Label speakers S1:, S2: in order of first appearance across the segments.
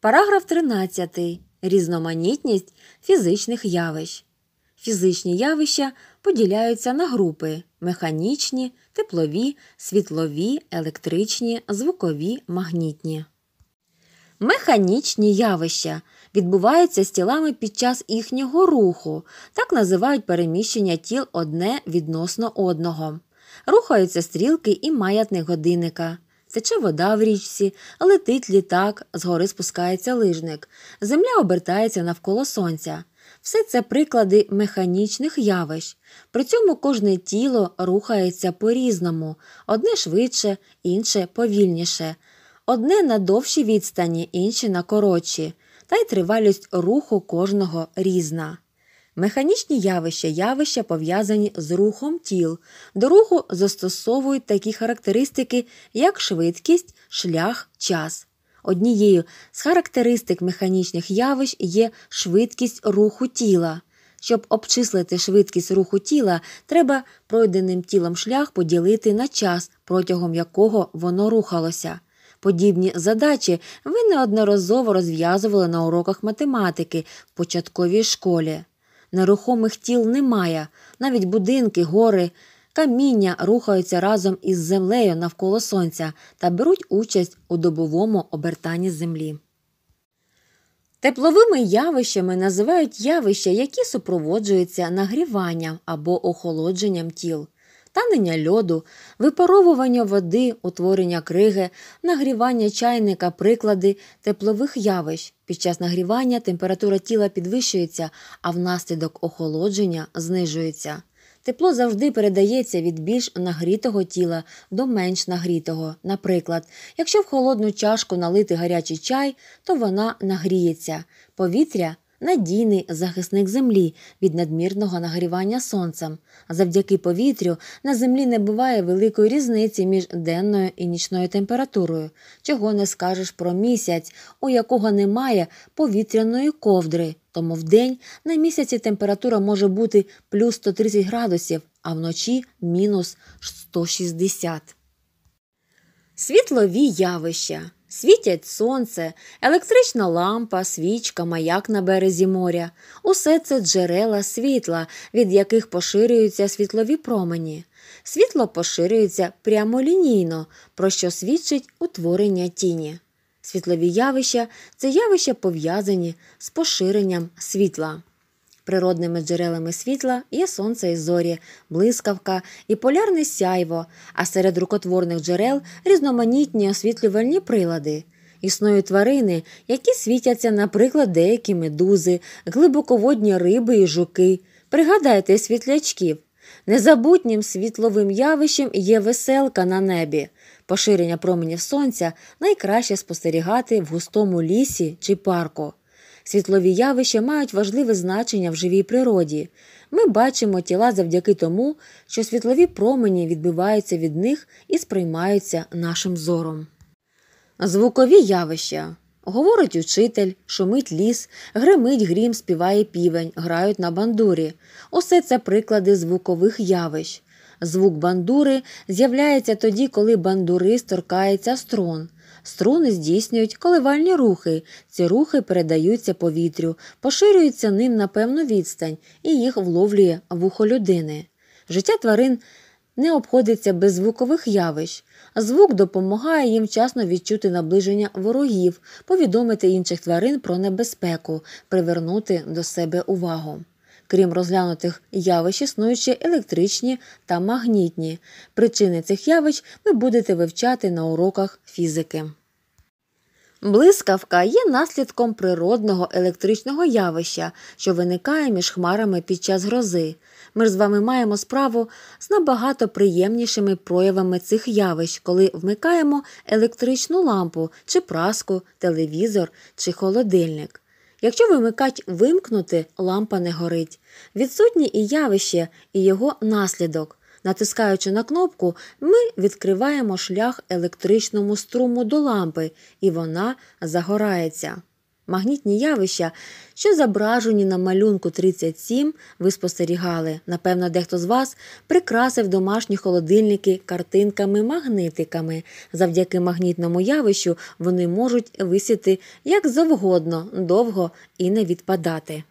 S1: Параграф 13. Різноманітність фізичних явищ. Фізичні явища поділяються на групи механічні, теплові, світлові, електричні, звукові, магнітні. Механічні явища відбуваються з тілами під час їхнього руху, так називають переміщення тіл одне відносно одного. Рухаються стрілки і маятник годинника тече вода в річці, летить літак, згори спускається лижник, земля обертається навколо сонця. Все це приклади механічних явищ. При цьому кожне тіло рухається по різному, одне швидше, інше повільніше, одне на довшій відстані, інше на коротші, та й тривалість руху кожного різна. Механічні явища явища пов'язані з рухом тіл. До руху застосовують такі характеристики, як швидкість, шлях, час. Однією з характеристик механічних явищ є швидкість руху тіла. Щоб обчислити швидкість руху тіла, треба пройденим тілом шлях поділити на час, протягом якого воно рухалося. Подібні задачі ви неодноразово розв'язували на уроках математики в початковій школі. Нерухомих тіл немає, навіть будинки, гори, каміння рухаються разом із землею навколо сонця та беруть участь у добовому обертанні землі. Тепловими явищами називають явища, які супроводжуються нагріванням або охолодженням тіл танення льоду, випаровування води, утворення криги, нагрівання чайника, приклади теплових явищ. Під час нагрівання температура тіла підвищується, а внаслідок охолодження знижується. Тепло завжди передається від більш нагрітого тіла до менш нагрітого. Наприклад, якщо в холодну чашку налити гарячий чай, то вона нагріється. Повітря надійний захисник землі від надмірного нагрівання сонцем. Завдяки повітрю на землі не буває великої різниці між денною і нічною температурою, чого не скажеш про місяць, у якого немає повітряної ковдри. Тому вдень на місяці температура може бути плюс 130 градусів, а вночі мінус 160. Світлові явища. Світять сонце, електрична лампа, свічка, маяк на березі моря. Усе це джерела світла, від яких поширюються світлові промені. Світло поширюється прямолінійно, про що свідчить утворення тіні. Світлові явища це явища пов'язані з поширенням світла. Природними джерелами світла є сонце і зорі, блискавка і полярне сяйво, а серед рукотворних джерел різноманітні освітлювальні прилади. Існують тварини, які світяться, наприклад, деякі медузи, глибоководні риби і жуки. Пригадайте світлячків. Незабутнім світловим явищем є веселка на небі. Поширення променів сонця найкраще спостерігати в густому лісі чи парку. Світлові явища мають важливе значення в живій природі. Ми бачимо тіла завдяки тому, що світлові промені відбиваються від них і сприймаються нашим зором. Звукові явища. Говорить учитель, шумить ліс, гримить грім, співає півень, грають на бандурі. Усе це приклади звукових явищ. Звук бандури з'являється тоді, коли бандурист торкається струн. Струни здійснюють коливальні рухи. Ці рухи передаються повітрю, поширюються ним на певну відстань і їх вловлює вухо людини. Життя тварин не обходиться без звукових явищ. Звук допомагає їм вчасно відчути наближення ворогів, повідомити інших тварин про небезпеку, привернути до себе увагу. Крім розглянутих явищ, існуючі електричні та магнітні. Причини цих явищ ви будете вивчати на уроках фізики. Блискавка є наслідком природного електричного явища, що виникає між хмарами під час грози. Ми ж з вами маємо справу з набагато приємнішими проявами цих явищ, коли вмикаємо електричну лампу чи праску, телевізор чи холодильник. Якщо вимикать вимкнути, лампа не горить. Відсутні і явище, і його наслідок. Натискаючи на кнопку, ми відкриваємо шлях електричному струму до лампи, і вона загорається. Магнітні явища, що зображені на малюнку 37, ви спостерігали. Напевно, дехто з вас прикрасив домашні холодильники картинками-магнитиками. Завдяки магнітному явищу вони можуть висіти як завгодно, довго і не відпадати.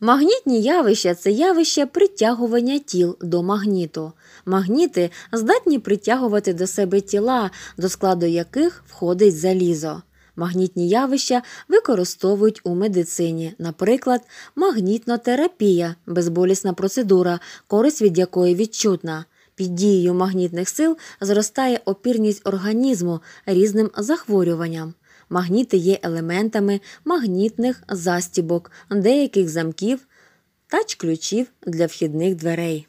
S1: Магнітні явища це явище притягування тіл до магніту. Магніти здатні притягувати до себе тіла, до складу яких входить залізо. Магнітні явища використовують у медицині, наприклад, магнітнотерапія, безболісна процедура, користь від якої відчутна. Під дією магнітних сил зростає опірність організму різним захворюванням. Магніти є елементами магнітних застібок, деяких замків тач ключів для вхідних дверей.